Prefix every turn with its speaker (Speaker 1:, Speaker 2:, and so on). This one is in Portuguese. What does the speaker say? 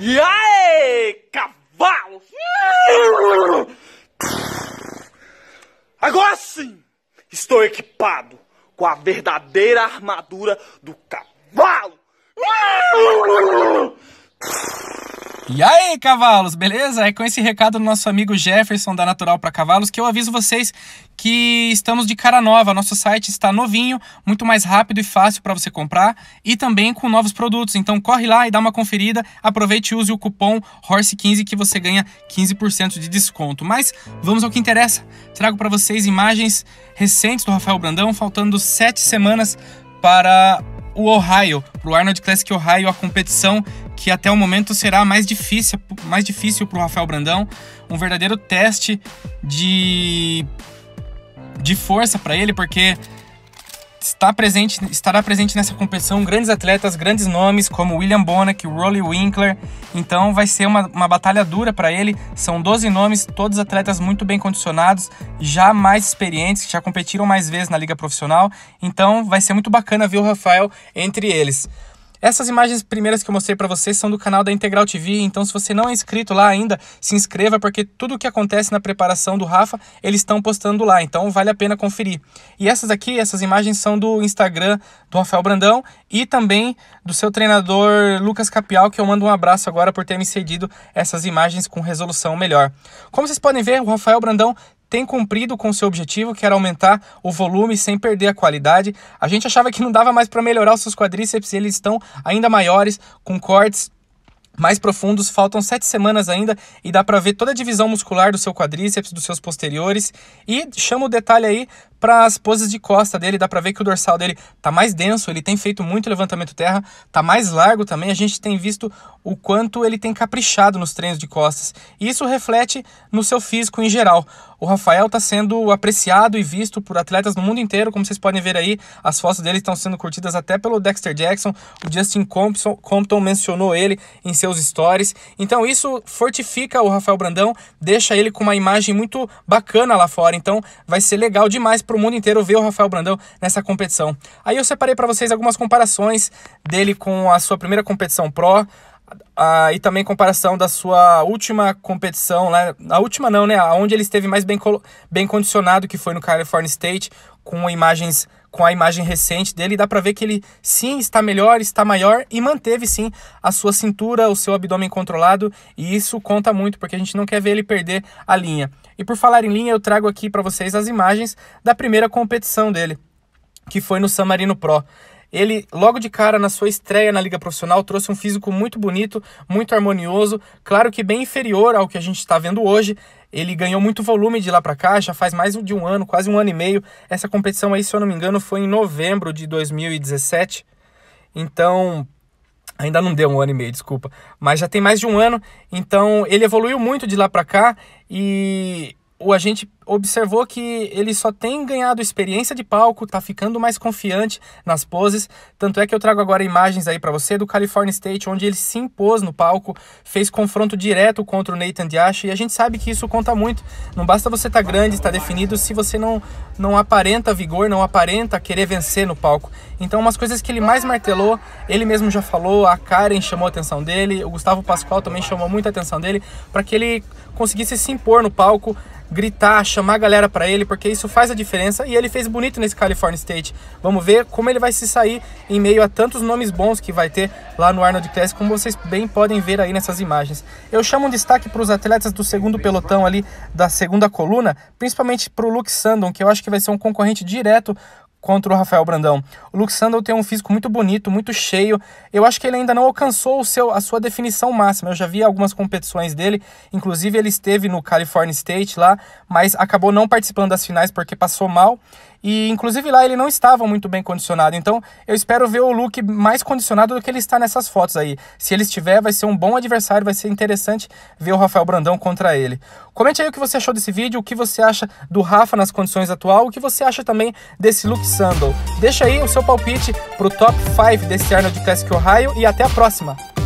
Speaker 1: E aí, cavalo! Agora sim, estou equipado com a verdadeira armadura do cavalo! E aí, cavalos, beleza? É com esse recado do nosso amigo Jefferson da Natural para Cavalos que eu aviso vocês que estamos de cara nova. Nosso site está novinho, muito mais rápido e fácil para você comprar e também com novos produtos. Então corre lá e dá uma conferida. Aproveite e use o cupom HORSE15 que você ganha 15% de desconto. Mas vamos ao que interessa. Trago para vocês imagens recentes do Rafael Brandão, faltando sete semanas para o Ohio, para o Arnold Classic Ohio, a competição que até o momento será mais difícil, mais difícil para o Rafael Brandão, um verdadeiro teste de de força para ele, porque Está presente, estará presente nessa competição grandes atletas, grandes nomes como William Bonac, Rolly Winkler. Então vai ser uma, uma batalha dura para ele. São 12 nomes, todos atletas muito bem condicionados, já mais experientes, que já competiram mais vezes na liga profissional. Então vai ser muito bacana ver o Rafael entre eles. Essas imagens primeiras que eu mostrei para vocês são do canal da Integral TV, então se você não é inscrito lá ainda, se inscreva porque tudo o que acontece na preparação do Rafa, eles estão postando lá, então vale a pena conferir. E essas aqui, essas imagens são do Instagram do Rafael Brandão e também do seu treinador Lucas Capial, que eu mando um abraço agora por ter me cedido essas imagens com resolução melhor. Como vocês podem ver, o Rafael Brandão tem cumprido com seu objetivo, que era aumentar o volume sem perder a qualidade. A gente achava que não dava mais para melhorar os seus quadríceps, eles estão ainda maiores, com cortes mais profundos, faltam sete semanas ainda e dá para ver toda a divisão muscular do seu quadríceps, dos seus posteriores. E chama o detalhe aí para as poses de costa dele, dá para ver que o dorsal dele tá mais denso, ele tem feito muito levantamento terra, tá mais largo também. A gente tem visto o quanto ele tem caprichado nos treinos de costas. E isso reflete no seu físico em geral. O Rafael está sendo apreciado e visto por atletas no mundo inteiro, como vocês podem ver aí, as fotos dele estão sendo curtidas até pelo Dexter Jackson, o Justin Compton, Compton mencionou ele em seus stories. Então isso fortifica o Rafael Brandão, deixa ele com uma imagem muito bacana lá fora. Então vai ser legal demais para o mundo inteiro ver o Rafael Brandão nessa competição. Aí eu separei para vocês algumas comparações dele com a sua primeira competição pro, ah, e também comparação da sua última competição, né? A última não, né? Onde ele esteve mais bem, bem condicionado, que foi no California State, com imagens com a imagem recente dele, dá para ver que ele sim está melhor, está maior e manteve sim a sua cintura, o seu abdômen controlado, e isso conta muito porque a gente não quer ver ele perder a linha. E por falar em linha, eu trago aqui para vocês as imagens da primeira competição dele, que foi no San Marino Pro. Ele, logo de cara, na sua estreia na Liga Profissional, trouxe um físico muito bonito, muito harmonioso, claro que bem inferior ao que a gente está vendo hoje. Ele ganhou muito volume de lá para cá, já faz mais de um ano, quase um ano e meio. Essa competição aí, se eu não me engano, foi em novembro de 2017. Então, Ainda não deu um ano e meio, desculpa. Mas já tem mais de um ano. Então ele evoluiu muito de lá para cá e o agente observou que ele só tem ganhado experiência de palco, tá ficando mais confiante nas poses. Tanto é que eu trago agora imagens aí para você do California State, onde ele se impôs no palco, fez confronto direto contra o Nathan Diash, e a gente sabe que isso conta muito. Não basta você estar tá grande, estar tá definido, se você não, não aparenta vigor, não aparenta querer vencer no palco. Então, umas coisas que ele mais martelou, ele mesmo já falou, a Karen chamou a atenção dele, o Gustavo Pascoal também chamou muita atenção dele, para que ele conseguisse se impor no palco, gritar, chamar a galera para ele, porque isso faz a diferença e ele fez bonito nesse California State. Vamos ver como ele vai se sair em meio a tantos nomes bons que vai ter lá no Arnold Classic, como vocês bem podem ver aí nessas imagens. Eu chamo um destaque para os atletas do segundo pelotão ali, da segunda coluna, principalmente para o Luke Sandon, que eu acho que vai ser um concorrente direto contra o Rafael Brandão. O Luke Sandal tem um físico muito bonito, muito cheio. Eu acho que ele ainda não alcançou o seu, a sua definição máxima. Eu já vi algumas competições dele, inclusive ele esteve no California State lá, mas acabou não participando das finais porque passou mal. E inclusive lá ele não estava muito bem condicionado. Então eu espero ver o Luke mais condicionado do que ele está nessas fotos aí. Se ele estiver, vai ser um bom adversário, vai ser interessante ver o Rafael Brandão contra ele. Comente aí o que você achou desse vídeo, o que você acha do Rafa nas condições atual, o que você acha também desse Luke Sandal. Deixa aí o seu palpite para o top 5 desse Arnold Classic Ohio e até a próxima!